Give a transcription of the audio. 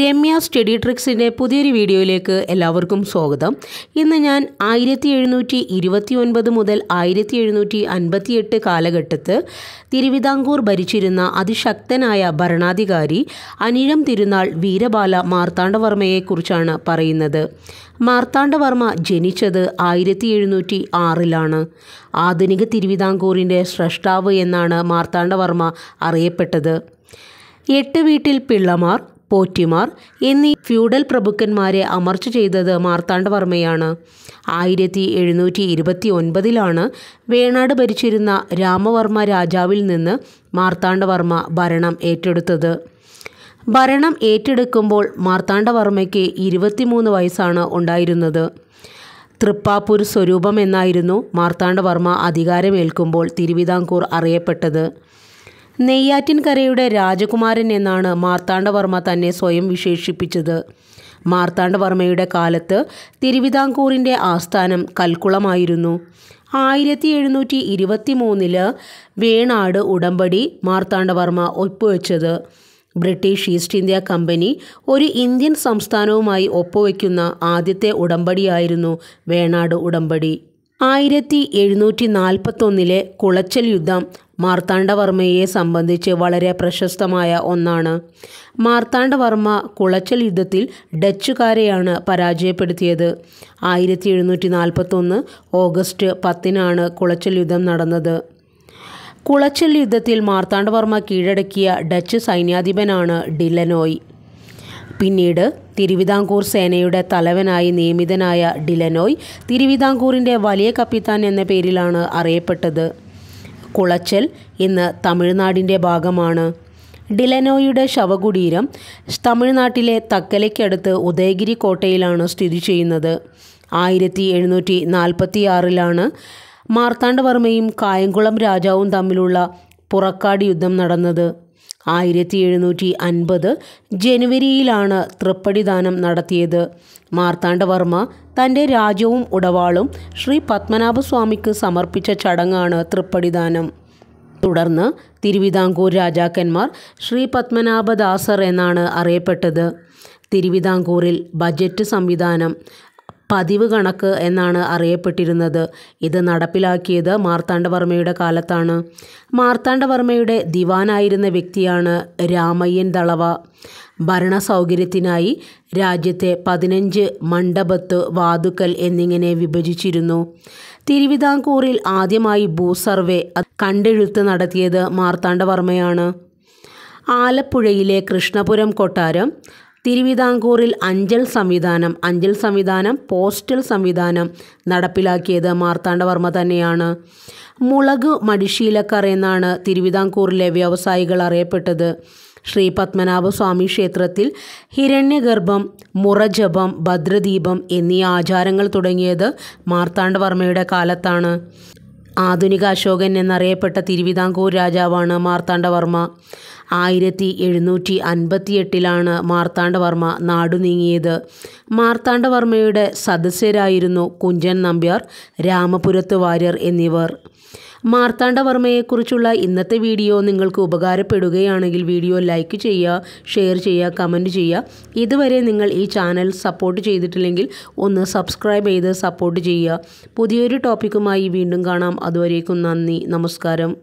Ramya study ട്രിക്സിൻ്റെ പുതിയൊരു വീഡിയോയിലേക്ക് എല്ലാവർക്കും സ്വാഗതം ഇന്ന് ഞാൻ ആയിരത്തി എഴുന്നൂറ്റി ഇരുപത്തി ഒൻപത് മുതൽ ആയിരത്തി എഴുന്നൂറ്റി അൻപത്തിയെട്ട് കാലഘട്ടത്ത് തിരുവിതാംകൂർ ഭരിച്ചിരുന്ന അതിശക്തനായ ഭരണാധികാരി അനിഴം തിരുനാൾ വീരബാല മാർത്താണ്ഡവർമ്മയെക്കുറിച്ചാണ് പറയുന്നത് മാർത്താണ്ഡവർമ്മ ജനിച്ചത് ആയിരത്തി എഴുന്നൂറ്റി ആറിലാണ് ആധുനിക തിരുവിതാംകൂറിൻ്റെ സ്രഷ്ടാവ് എന്നാണ് മാർത്താണ്ഡവർമ്മ അറിയപ്പെട്ടത് എട്ട് വീട്ടിൽ പിള്ളമാർ പോറ്റിമാർ എന്നീ ഫ്യൂഡൽ പ്രഭുക്കന്മാരെ അമർച്ച ചെയ്തത് മാർത്താണ്ഡവർമ്മയാണ് ആയിരത്തി എഴുന്നൂറ്റി ഇരുപത്തി ഒൻപതിലാണ് വേണാട് ഭരിച്ചിരുന്ന രാമവർമ്മ രാജാവിൽ നിന്ന് മാർത്താണ്ഡവർമ്മ ഭരണം ഏറ്റെടുത്തത് ഭരണം ഏറ്റെടുക്കുമ്പോൾ മാർത്താണ്ഡവർമ്മയ്ക്ക് ഇരുപത്തിമൂന്ന് വയസ്സാണ് ഉണ്ടായിരുന്നത് തൃപ്പാപ്പൂർ സ്വരൂപം എന്നായിരുന്നു മാർത്താണ്ഡവർമ്മ അധികാരമേൽക്കുമ്പോൾ തിരുവിതാംകൂർ അറിയപ്പെട്ടത് നെയ്യാറ്റിൻകരയുടെ രാജകുമാരൻ എന്നാണ് മാർത്താണ്ഡവർമ്മ തന്നെ സ്വയം വിശേഷിപ്പിച്ചത് മാർത്താണ്ഡവർമ്മയുടെ കാലത്ത് തിരുവിതാംകൂറിൻ്റെ ആസ്ഥാനം കൽക്കുളമായിരുന്നു ആയിരത്തി എഴുന്നൂറ്റി ഇരുപത്തി മൂന്നില് വേണാട് ഉടമ്പടി മാർത്താണ്ഡവർമ്മ ഒപ്പുവെച്ചത് ബ്രിട്ടീഷ് ഈസ്റ്റ് ഇന്ത്യ കമ്പനി ഒരു ഇന്ത്യൻ സംസ്ഥാനവുമായി ഒപ്പുവയ്ക്കുന്ന ആദ്യത്തെ ഉടമ്പടിയായിരുന്നു വേണാട് ഉടമ്പടി ആയിരത്തി എഴുന്നൂറ്റി നാൽപ്പത്തൊന്നിലെ കുളച്ചൽ യുദ്ധം മാർത്താണ്ഡവർമ്മയെ സംബന്ധിച്ച് വളരെ പ്രശസ്തമായ ഒന്നാണ് മാർത്താണ്ഡവർമ്മ കുളച്ചൽ യുദ്ധത്തിൽ ഡച്ചുകാരെയാണ് പരാജയപ്പെടുത്തിയത് ആയിരത്തി എഴുന്നൂറ്റി നാൽപ്പത്തൊന്ന് ഓഗസ്റ്റ് പത്തിനാണ് കുളച്ചൽ യുദ്ധം നടന്നത് കുളച്ചൽ യുദ്ധത്തിൽ മാർത്താണ്ഡവർമ്മ കീഴടക്കിയ ഡച്ച് സൈന്യാധിപനാണ് ഡില്ലനോയ് പിന്നീട് തിരുവിതാംകൂർ സേനയുടെ തലവനായി നിയമിതനായ ഡിലനോയ് തിരുവിതാംകൂറിൻ്റെ വലിയ കപ്പിത്താൻ എന്ന പേരിലാണ് അറിയപ്പെട്ടത് കുളച്ചൽ ഇന്ന് തമിഴ്നാടിൻ്റെ ഭാഗമാണ് ഡിലനോയുടെ ശവകുടീരം തമിഴ്നാട്ടിലെ തക്കലയ്ക്കടുത്ത് ഉദയഗിരി കോട്ടയിലാണ് സ്ഥിതി ചെയ്യുന്നത് ആയിരത്തി എഴുന്നൂറ്റി നാൽപ്പത്തിയാറിലാണ് മാർത്താണ്ഡവർമ്മയും കായംകുളം രാജാവും തമ്മിലുള്ള പുറക്കാട് യുദ്ധം നടന്നത് ആയിരത്തി എഴുന്നൂറ്റി അൻപത് ജനുവരിയിലാണ് തൃപ്പടിദാനം നടത്തിയത് മാർത്താണ്ഡവർമ്മ തൻ്റെ രാജ്യവും ഉടവാളും ശ്രീ പത്മനാഭസ്വാമിക്ക് സമർപ്പിച്ച ചടങ്ങാണ് തൃപ്പടിദാനം തുടർന്ന് തിരുവിതാംകൂർ രാജാക്കന്മാർ ശ്രീ പത്മനാഭദാസർ എന്നാണ് അറിയപ്പെട്ടത് തിരുവിതാംകൂറിൽ ബജറ്റ് സംവിധാനം പതിവ് കണക്ക് എന്നാണ് അറിയപ്പെട്ടിരുന്നത് ഇത് നടപ്പിലാക്കിയത് മാർത്താണ്ഡവർമ്മയുടെ കാലത്താണ് മാർത്താണ്ഡവർമ്മയുടെ ദിവാനായിരുന്ന വ്യക്തിയാണ് രാമയ്യൻ ദളവ ഭരണ സൗകര്യത്തിനായി രാജ്യത്തെ പതിനഞ്ച് മണ്ഡപത്ത് വാതുക്കൽ എന്നിങ്ങനെ വിഭജിച്ചിരുന്നു തിരുവിതാംകൂറിൽ ആദ്യമായി ഭൂസർവേ കണ്ടെഴുത്ത് നടത്തിയത് മാർത്താണ്ഡവർമ്മയാണ് ആലപ്പുഴയിലെ കൃഷ്ണപുരം കൊട്ടാരം തിരുവിതാംകൂറിൽ അഞ്ചൽ സംവിധാനം അഞ്ചൽ സംവിധാനം പോസ്റ്റൽ സംവിധാനം നടപ്പിലാക്കിയത് മാർത്താണ്ഡവർമ്മ തന്നെയാണ് മുളക് മടിശീലക്കാർ എന്നാണ് തിരുവിതാംകൂറിലെ വ്യവസായികൾ അറിയപ്പെട്ടത് ശ്രീ പത്മനാഭസ്വാമി ക്ഷേത്രത്തിൽ ഹിരണ്യഗർഭം മുറജപം ഭദ്രദീപം എന്നീ ആചാരങ്ങൾ തുടങ്ങിയത് മാർത്താണ്ഡവർമ്മയുടെ കാലത്താണ് ആധുനിക അശോകൻ എന്നറിയപ്പെട്ട തിരുവിതാംകൂർ രാജാവാണ് മാർത്താണ്ഡവർമ്മ ആയിരത്തി എഴുന്നൂറ്റി അൻപത്തിയെട്ടിലാണ് മാർത്താണ്ഡവർമ്മ നാടു നീങ്ങിയത് മാർത്താണ്ഡവർമ്മയുടെ സദസ്യരായിരുന്നു കുഞ്ചൻ നമ്പ്യാർ രാമപുരത്ത് വാര്യർ എന്നിവർ മാർത്താണ്ഡവർമ്മയെക്കുറിച്ചുള്ള ഇന്നത്തെ വീഡിയോ നിങ്ങൾക്ക് ഉപകാരപ്പെടുകയാണെങ്കിൽ വീഡിയോ ലൈക്ക് ചെയ്യുക ഷെയർ ചെയ്യുക കമൻറ്റ് ചെയ്യുക ഇതുവരെ നിങ്ങൾ ഈ ചാനൽ സപ്പോർട്ട് ചെയ്തിട്ടില്ലെങ്കിൽ ഒന്ന് സബ്സ്ക്രൈബ് ചെയ്ത് സപ്പോർട്ട് ചെയ്യുക പുതിയൊരു ടോപ്പിക്കുമായി വീണ്ടും കാണാം അതുവരേക്കും നന്ദി നമസ്കാരം